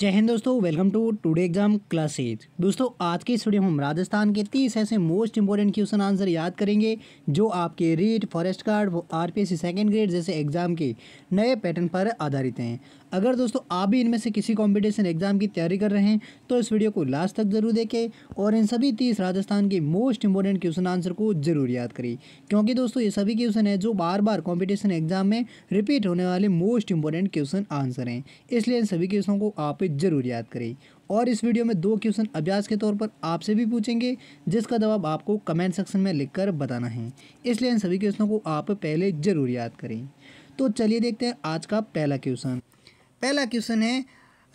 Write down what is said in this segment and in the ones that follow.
जय हिंद दोस्तों welcome to today exam class eight दोस्तों आज के इस वीडियो में हम राजस्थान के तीस ऐसे मोस्ट इंपॉर्टेंट क्वेश्चन आंसर याद करेंगे जो आपके REET forest guard R P second grade जैसे एग्जाम के नए पैटर्न पर आधारित हैं अगर दोस्तों आप भी इनमें से किसी कॉम्पिटिशन एग्जाम की तैयारी कर रहे हैं तो इस वीडियो को लास्ट तक जरूर देखें और इन सभी तीस राजस्थान के मोस्ट इंपॉर्टेंट क्वेश्चन आंसर को जरूर याद करें क्योंकि दोस्तों ये सभी क्वेश्चन है जो बार बार कॉम्पिटिशन एग्जाम में रिपीट होने वाले मोस्ट इंपॉर्टेंट क्वेश्चन आंसर हैं इसलिए इन सभी क्वेश्चनों को आप जरूर याद करें और इस वीडियो में दो क्वेश्चन अभ्यास के तौर पर आपसे भी पूछेंगे जिसका जवाब आपको कमेंट सेक्शन में लिखकर बताना है इसलिए इन सभी क्वेश्चनों को आप पहले ज़रूर याद करें तो चलिए देखते हैं आज का पहला क्वेश्चन पहला क्वेश्चन है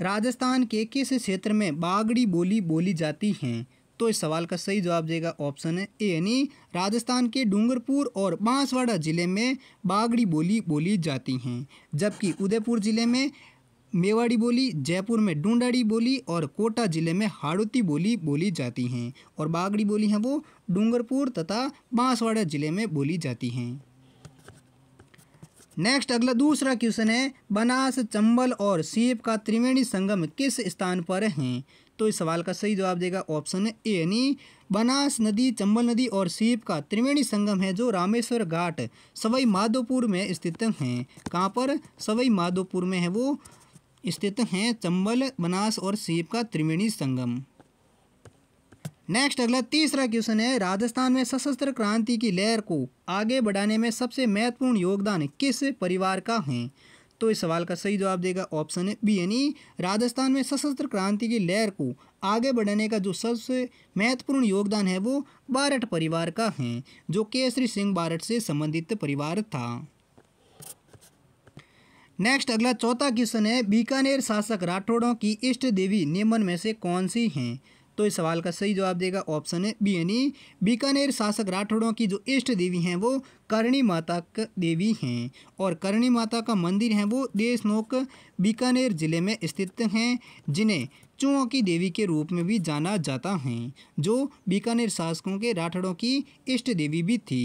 राजस्थान के किस क्षेत्र में बागड़ी बोली बोली जाती हैं तो इस सवाल का सही जवाब देगा ऑप्शन है ए यानी राजस्थान के डूंगरपुर और बांसवाड़ा ज़िले में बागड़ी बोली बोली जाती हैं जबकि उदयपुर ज़िले में मेवाड़ी बोली जयपुर में डूंडाड़ी बोली और कोटा ज़िले में हाड़ोती बोली बोली जाती हैं और बागड़ी बोली हैं वो डूंगरपुर तथा बांसवाड़ा ज़िले में बोली जाती हैं नेक्स्ट अगला दूसरा क्वेश्चन है बनास चंबल और सीप का त्रिवेणी संगम किस स्थान पर है तो इस सवाल का सही जवाब देगा ऑप्शन ए यानी बनास नदी चंबल नदी और सीप का त्रिवेणी संगम है जो रामेश्वर घाट सवई माधोपुर में स्थित हैं कहाँ पर सवई माधोपुर में है वो स्थित हैं चंबल बनास और सीप का त्रिवेणी संगम नेक्स्ट अगला तीसरा क्वेश्चन है राजस्थान में सशस्त्र क्रांति की लहर को आगे बढ़ाने में सबसे महत्वपूर्ण योगदान किस परिवार का है तो इस सवाल का सही जवाब देगा ऑप्शन है बी यानी राजस्थान में सशस्त्र क्रांति की लहर को आगे बढ़ाने का जो सबसे महत्वपूर्ण योगदान है वो बारट परिवार का है जो केसरी सिंह बारट से संबंधित परिवार था नेक्स्ट अगला चौथा क्वेश्चन है बीकानेर शासक राठौड़ों की इष्ट देवी नियमन में से कौन सी हैं तो इस सवाल का सही जवाब देगा ऑप्शन है बी यानी बीकानेर शासक राठौड़ों की जो इष्ट देवी हैं वो करणी माता देवी हैं और करणी माता का मंदिर है वो देशनोक बीकानेर जिले में स्थित हैं जिन्हें चूहों की देवी के रूप में भी जाना जाता है जो बीकानेर शासकों के राठौड़ों की इष्ट देवी भी थी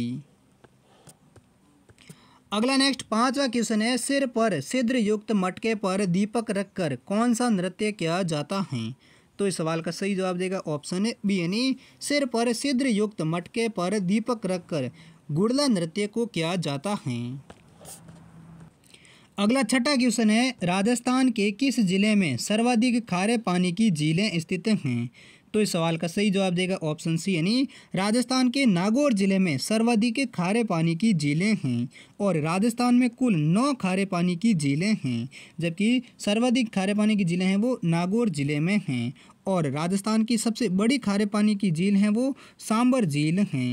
अगला नेक्स्ट पांचवा क्वेश्चन है सिर पर सिद्र युक्त मटके पर दीपक रखकर कौन सा नृत्य किया जाता है तो इस सवाल का सही जवाब देगा ऑप्शन बी यानी सिर पर सिद्र युक्त मटके पर दीपक रखकर गुड़ला नृत्य को किया जाता है अगला छठा क्वेश्चन है राजस्थान के किस जिले में सर्वाधिक खारे पानी की झीलें स्थित हैं तो इस सवाल का सही जवाब देगा ऑप्शन सी यानी राजस्थान के नागौर जिले में सर्वाधिक खारे पानी की झीलें हैं और राजस्थान में कुल नौ खारे पानी की झीलें हैं जबकि सर्वाधिक खारे पानी की झीलें हैं वो नागौर जिले में हैं और राजस्थान की सबसे बड़ी खारे पानी की झील हैं वो सांबर झील हैं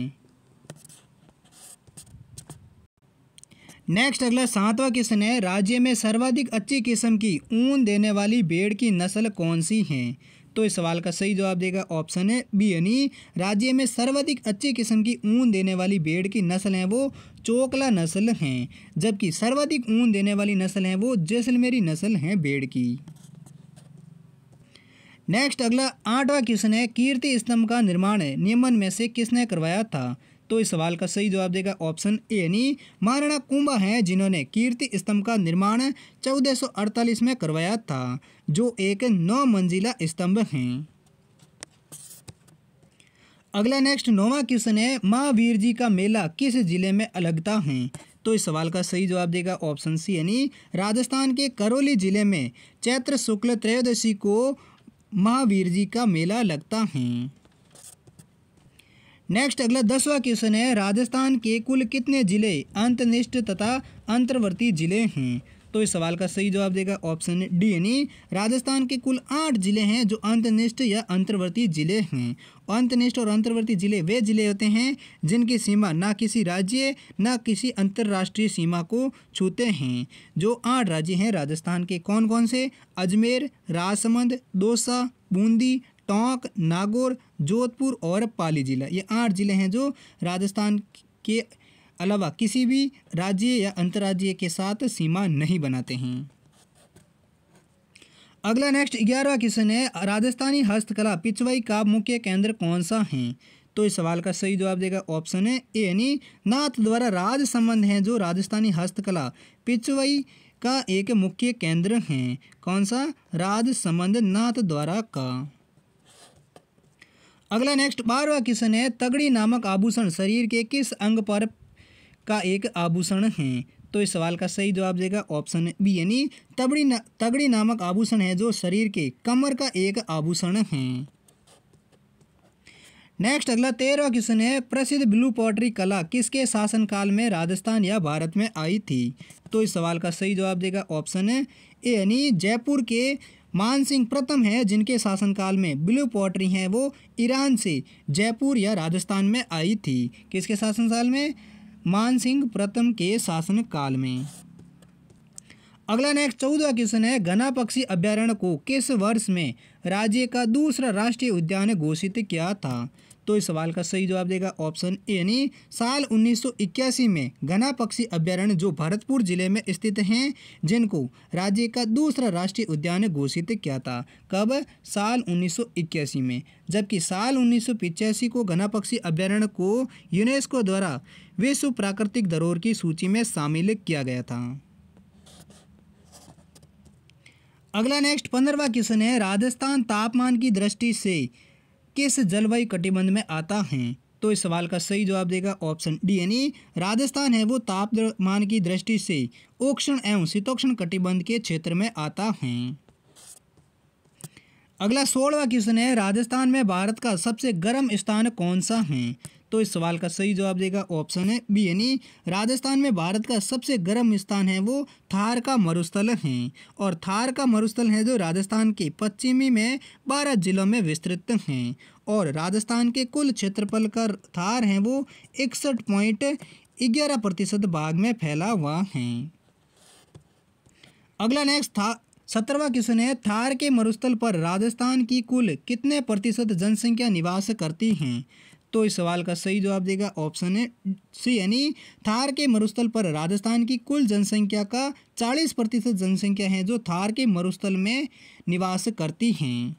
नेक्स्ट अगला सातवां क्वेश्चन है राज्य में सर्वाधिक अच्छी किस्म की ऊन देने वाली भेड़ की नस्ल कौन सी है तो इस सवाल का सही जवाब देगा ऑप्शन है बी यानी राज्य में सर्वाधिक अच्छे किस्म की ऊन देने वाली भेड़ की नस्ल है वो चोकला नस्ल हैं जबकि सर्वाधिक ऊन देने वाली नस्ल है वो जैसलमेरी नस्ल हैं भेड़ की नेक्स्ट अगला आठवां क्वेश्चन है कीर्ति स्तंभ का निर्माण नियमन में से किसने करवाया था तो इस सवाल का सही जवाब देगा ऑप्शन ए यानी महाराणा कुंभा हैं जिन्होंने कीर्ति स्तंभ का निर्माण 1448 में करवाया था जो एक नौ मंजिला स्तंभ हैं अगला नेक्स्ट नौवा क्वेश्चन है महावीर जी का मेला किस जिले में अलगता है तो इस सवाल का सही जवाब देगा ऑप्शन सी यानी राजस्थान के करौली जिले में चैत्र शुक्ल त्रयोदशी को महावीर जी का मेला लगता है नेक्स्ट अगला दसवा क्वेश्चन है राजस्थान के कुल कितने जिले अंतनिष्ठ तथा अंतर्वर्ती जिले हैं तो इस सवाल का सही जवाब देगा ऑप्शन डी यानी राजस्थान के कुल आठ जिले हैं जो अंतनिष्ठ या अंतर्वर्ती जिले हैं अंतनिष्ठ और अंतर्वर्ती जिले वे जिले होते हैं जिनकी सीमा ना किसी राज्य ना किसी अंतर्राष्ट्रीय सीमा को छूते हैं जो आठ राज्य हैं राजस्थान के कौन कौन से अजमेर राजसमंद दौसा बूंदी टोंक नागौर जोधपुर और पाली जिला ये आठ जिले हैं जो राजस्थान के अलावा किसी भी राज्य या अंतर्राज्य के साथ सीमा नहीं बनाते हैं अगला नेक्स्ट ग्यारहवा क्वेश्चन है राजस्थानी हस्तकला पिछवाई का मुख्य केंद्र कौन सा है तो इस सवाल का सही जवाब देगा ऑप्शन है ए यानी नाथ द्वारा राज संबंध है जो राजस्थानी हस्तकला पिछवाई का एक मुख्य केंद्र है कौन सा राज संबंध नाथ द्वारा का अगला नेक्स्ट बारवा क्वेश्चन है तगड़ी नामक आभूषण शरीर के किस अंग पर का एक आभूषण है तो इस सवाल का सही जवाब देगा ऑप्शन बी यानी तगड़ी ना, तगड़ी नामक आभूषण है जो शरीर के कमर का एक आभूषण है नेक्स्ट अगला तेरहवा क्वेश्चन है प्रसिद्ध ब्लू पॉटरी कला किसके शासनकाल में राजस्थान या भारत में आई थी तो इस सवाल का सही जवाब देगा ऑप्शन ए यानी जयपुर के मान सिंह प्रथम है जिनके शासनकाल में ब्लू पॉटरी हैं वो ईरान से जयपुर या राजस्थान में आई थी किसके शासनकाल में मान सिंह प्रथम के शासनकाल में अगला नेक्स्ट चौदह क्वेश्चन है घना पक्षी अभ्यारण्य को किस वर्ष में राज्य का दूसरा राष्ट्रीय उद्यान घोषित किया था तो इस सवाल का सही जवाब देगा ऑप्शन ए यानी साल 1981 में घना पक्षी अभ्यारण्य जो भरतपुर जिले में स्थित हैं जिनको राज्य का दूसरा राष्ट्रीय उद्यान घोषित किया था कब साल 1981 में जबकि साल उन्नीस को घना पक्षी अभ्यारण्य को यूनेस्को द्वारा विश्व प्राकृतिक धरोहर की सूची में शामिल किया गया था अगला नेक्स्ट पंद्रवा क्वेश्चन है राजस्थान तापमान की दृष्टि से किस जलवायु कटिबंध में आता है तो इस सवाल का सही जवाब देगा ऑप्शन डी यानी राजस्थान है वो तापमान की दृष्टि से ओक्षण एवं शीतोक्षण कटिबंध के क्षेत्र में आता है अगला सोलवा क्वेश्चन है राजस्थान में भारत का सबसे गर्म स्थान कौन सा है तो इस सवाल का सही जवाब देगा ऑप्शन है बी यानी राजस्थान में भारत का सबसे गर्म स्थान है वो थार का मरुस्थल है और थार का मरुस्थल है जो राजस्थान के पश्चिमी में बारह जिलों में विस्तृत हैं और राजस्थान के कुल क्षेत्रफल का थार हैं वो इकसठ पॉइंट ग्यारह प्रतिशत भाग में फैला हुआ है अगला नेक्स्ट था सत्रहवा क्वेश्चन है थार के मरुस्थल पर राजस्थान की कुल कितने प्रतिशत जनसंख्या निवास करती हैं तो इस सवाल का सही जवाब देगा ऑप्शन है सी यानी थार के मरुस्थल पर राजस्थान की कुल जनसंख्या का चालीस प्रतिशत जनसंख्या है जो थार के मरुस्थल में निवास करती हैं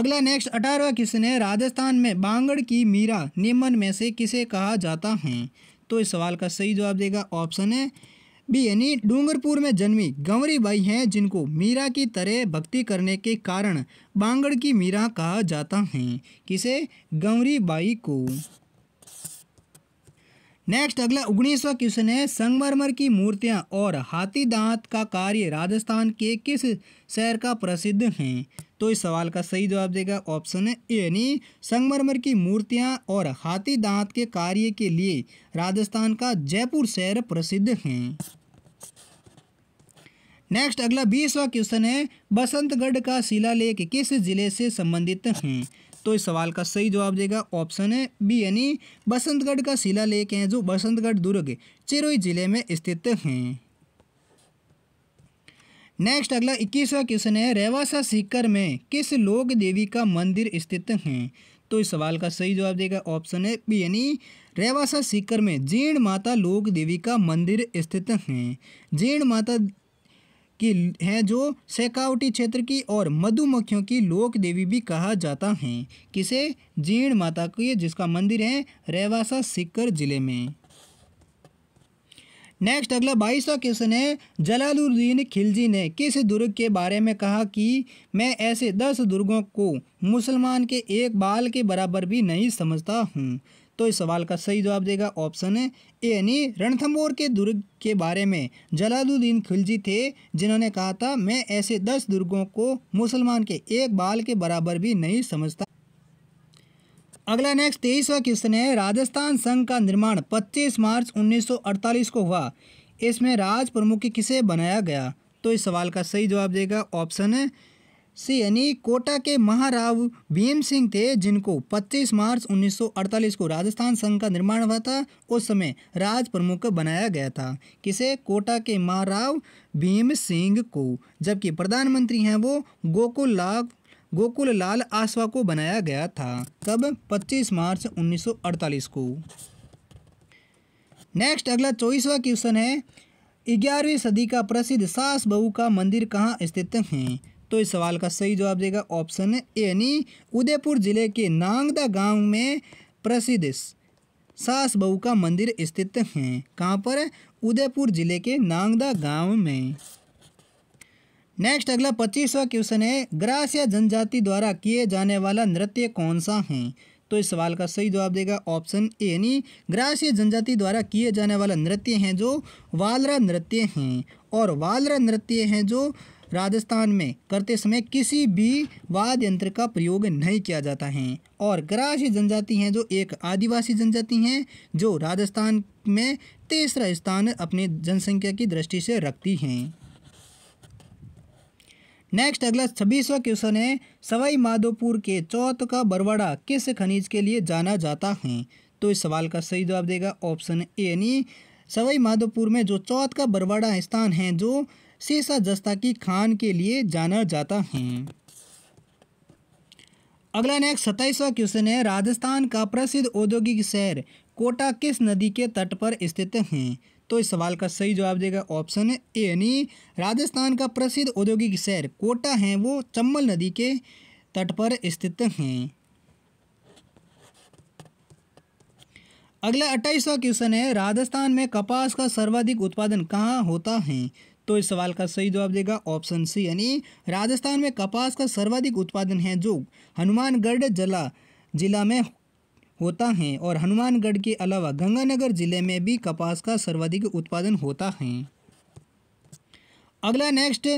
अगला नेक्स्ट अठारहवा क्वेश्चन है राजस्थान में बांगड़ की मीरा निम्न में से किसे कहा जाता है तो इस सवाल का सही जवाब देगा ऑप्शन है भी यानी डूंगरपुर में जन्मी गंवरी बाई हैं जिनको मीरा की तरह भक्ति करने के कारण बांगड़ की मीरा कहा जाता है किसे गंवरी बाई को नेक्स्ट अगला उन्नीसवा क्वेश्चन है संगमरमर की मूर्तियां और हाथी दांत का कार्य राजस्थान के किस शहर का प्रसिद्ध हैं तो इस सवाल का सही जवाब देगा ऑप्शन ए यानी संगमरमर की मूर्तियां और हाथी दांत के कार्य के लिए राजस्थान का जयपुर शहर प्रसिद्ध हैं नेक्स्ट अगला बीसवा क्वेश्चन है बसंतगढ़ का शिलालेख किस जिले से संबंधित हैं तो इस सवाल का सही जवाब देगा ऑप्शन है बी यानी बसंतगढ़ का शिलालेख है जो बसंतगढ़ दुर्ग चिरोई जिले में स्थित हैं नेक्स्ट अगला इक्कीसवा क्वेश्चन है रेवासा सीकर में किस लोक देवी का मंदिर स्थित हैं तो इस सवाल का सही जवाब देगा ऑप्शन है बी यानी रेवासा सीकर में जीर्ण माता लोक देवी का मंदिर स्थित हैं जीर्ण माता की हैं जो शेखावटी क्षेत्र की और मधुमक्खियों की लोक देवी भी कहा जाता है किसे जीण माता की जिसका मंदिर है रेवासा सिक्कर जिले में नेक्स्ट अगला बाईसवा क्वेश्चन है जलालुद्दीन खिलजी ने किस दुर्ग के बारे में कहा कि मैं ऐसे दस दुर्गों को मुसलमान के एक बाल के बराबर भी नहीं समझता हूँ तो इस सवाल का सही जवाब देगा ऑप्शन ए यानी रणथम्बोर के दुर्ग के बारे में जलालुद्दीन खिलजी थे जिन्होंने कहा था मैं ऐसे दस दुर्गों को मुसलमान के एक बाल के बराबर भी नहीं समझता अगला नेक्स्ट तेईसवा क्वेश्चन है राजस्थान संघ का निर्माण 25 मार्च 1948 को हुआ इसमें राज प्रमुख किसे बनाया गया तो इस सवाल का सही जवाब देगा ऑप्शन है से यानी कोटा के महाराव भीम सिंह थे जिनको 25 मार्च 1948 को राजस्थान संघ का निर्माण हुआ था उस समय राज प्रमुख बनाया गया था किसे कोटा के महाराव भीम सिंह को जबकि प्रधानमंत्री हैं वो गोकुल लाल गोकुल लाल आसवा को बनाया गया था कब 25 मार्च 1948 को नेक्स्ट अगला चौबीसवा क्वेश्चन है ग्यारहवीं सदी का प्रसिद्ध सास बहू का मंदिर कहाँ स्थित है तो इस सवाल का सही जवाब देगा ऑप्शन ए यानी उदयपुर जिले के नांगदा गांव में प्रसिद्ध सास बहू का मंदिर स्थित है कहाँ पर उदयपुर जिले के नांगदा गांव में नेक्स्ट अगला पच्चीसवा क्वेश्चन है ग्रासिया जनजाति द्वारा किए जाने वाला नृत्य कौन सा है तो इस सवाल का सही जवाब देगा ऑप्शन ए यानी ग्रासीय जनजाति द्वारा किए जाने वाला नृत्य हैं जो वालरा नृत्य हैं और वालरा नृत्य हैं जो राजस्थान में करते समय किसी भी वाद्य यंत्र का प्रयोग नहीं किया जाता है और ग्रासी जनजाति हैं जो एक आदिवासी जनजाति हैं जो राजस्थान में तीसरा स्थान अपने जनसंख्या की दृष्टि से रखती हैं नेक्स्ट अगला छब्बीसवा क्वेश्चन है सवाई माधोपुर के चौथ का बरवाड़ा किस खनिज के लिए जाना जाता है तो इस सवाल का सही जवाब देगा ऑप्शन ए यानी सवाई माधोपुर में जो चौथ का बरवाड़ा स्थान है जो शेषा की खान के लिए जाना जाता है अगला नेक्स्ट सत्ताईसवा क्वेश्चन है राजस्थान का प्रसिद्ध औद्योगिक शहर कोटा किस नदी के तट पर स्थित है तो इस सवाल का सही जवाब देगा ऑप्शन ए यानी राजस्थान का प्रसिद्ध औद्योगिक शहर कोटा है वो चम्बल नदी के तट पर स्थित है अगला अट्ठाईसवा क्वेश्चन है राजस्थान में कपास का सर्वाधिक उत्पादन कहाँ होता है तो इस सवाल का सही जवाब देगा ऑप्शन सी यानी राजस्थान में कपास का सर्वाधिक उत्पादन है जो हनुमानगढ़ जिला जिला में होता है और हनुमानगढ़ के अलावा गंगानगर जिले में भी कपास का सर्वाधिक उत्पादन होता है अगला नेक्स्ट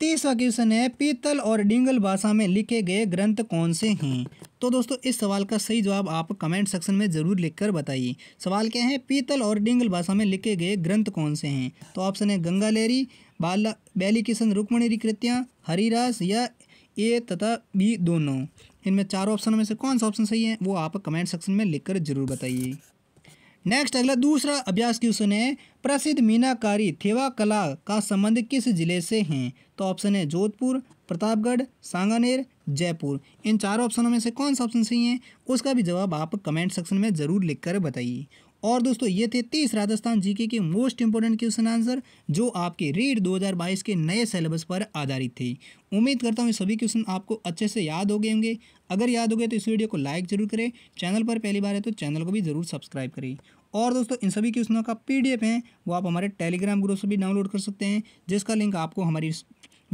तीसरा क्वेश्चन है पीतल और डिंगल भाषा में लिखे गए ग्रंथ कौन से हैं तो दोस्तों इस सवाल का सही जवाब आप कमेंट सेक्शन में ज़रूर लिखकर बताइए सवाल क्या है पीतल और डिंगल भाषा में लिखे गए ग्रंथ कौन से हैं तो ऑप्शन है गंगा लेरी बाला बैली किशन रुक्मणी रिकृतियाँ हरिराज या ए तथा बी दोनों इनमें चार ऑप्शन में से कौन सा ऑप्शन सही है वो आप कमेंट सेक्शन में लिखकर जरूर बताइए नेक्स्ट अगला दूसरा अभ्यास क्वेश्चन है प्रसिद्ध मीनाकारी थेवा कला का संबंध किस जिले से हैं तो ऑप्शन है जोधपुर प्रतापगढ़ सांगानेर जयपुर इन चार ऑप्शनों में से कौन सा ऑप्शन सही है उसका भी जवाब आप कमेंट सेक्शन में ज़रूर लिख बताइए और दोस्तों ये थे तीस राजस्थान जीके के मोस्ट इंपॉर्टेंट क्वेश्चन आंसर जो आपके रीड 2022 के नए सिलेबस पर आधारित थे उम्मीद करता हूँ सभी क्वेश्चन आपको अच्छे से याद हो गए होंगे अगर याद हो गए तो इस वीडियो को लाइक जरूर करें चैनल पर पहली बार है तो चैनल को भी जरूर सब्सक्राइब करें और दोस्तों इन सभी क्वेश्चनों का पी है वो आप हमारे टेलीग्राम ग्रुप से भी डाउनलोड कर सकते हैं जिसका लिंक आपको हमारी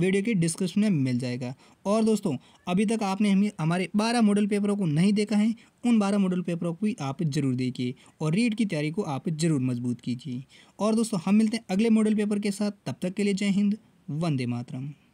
वीडियो के डिस्क्रिप्शन में मिल जाएगा और दोस्तों अभी तक आपने हमें हमारे बारह मॉडल पेपरों को नहीं देखा है उन बारह मॉडल पेपरों को भी आप जरूर देखिए और रीड की तैयारी को आप जरूर मजबूत कीजिए और दोस्तों हम मिलते हैं अगले मॉडल पेपर के साथ तब तक के लिए जय हिंद वंदे मातरम